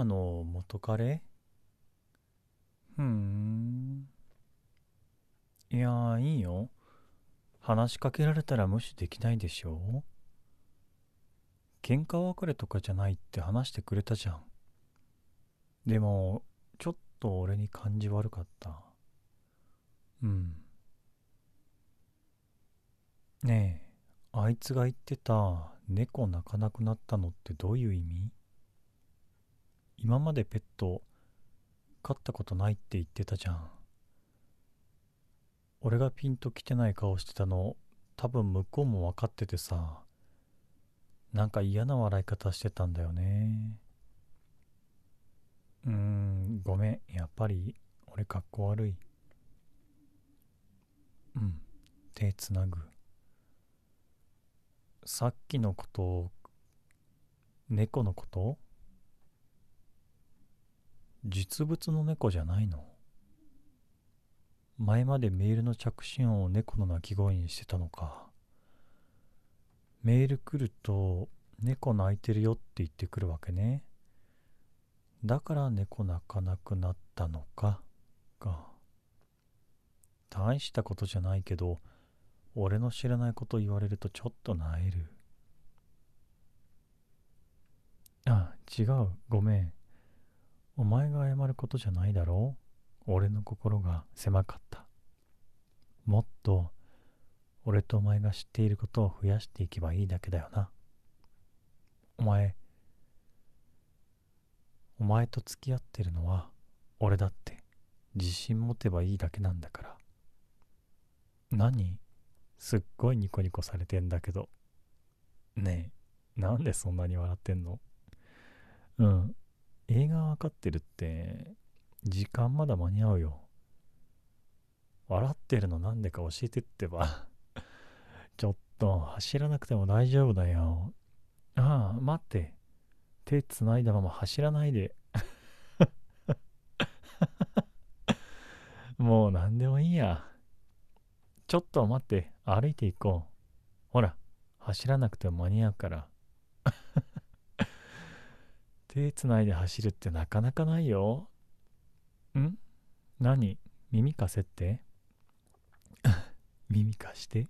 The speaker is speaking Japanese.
ーの元彼ふーん。いやー、いいよ。話しかけられたら無視できないでしょ喧嘩別れとかじゃないって話してくれたじゃん。でも、ちょっと俺に感じ悪かった。うん。ねえ、あいつが言ってた猫泣かなくなったのってどういう意味今までペット飼ったことないって言ってたじゃん俺がピンときてない顔してたの多分向こうも分かっててさなんか嫌な笑い方してたんだよねうーんごめんやっぱり俺かっこ悪いうん手つなぐさっきのこと猫のこと実物の猫じゃないの前までメールの着信音を猫の鳴き声にしてたのかメール来ると猫鳴いてるよって言ってくるわけねだから猫鳴かなくなったのかが大したことじゃないけど俺の知らないこと言われるとちょっとなえるあ違うごめんお前が謝ることじゃないだろう俺の心が狭かった。もっと俺とお前が知っていることを増やしていけばいいだけだよな。お前、お前と付き合ってるのは俺だって自信持てばいいだけなんだから。何すっごいニコニコされてんだけど。ねえ、なんでそんなに笑ってんのうん、映画わかってるって時間まだ間に合うよ笑ってるのなんでか教えてってば ちょっと走らなくても大丈夫だよああ待って手つないだまま走らないで もう何でもいいやちょっと待って歩いて行こうほら走らなくても間に合うから手つないで走るってなかなかないよ。ん何耳貸せって 耳貸して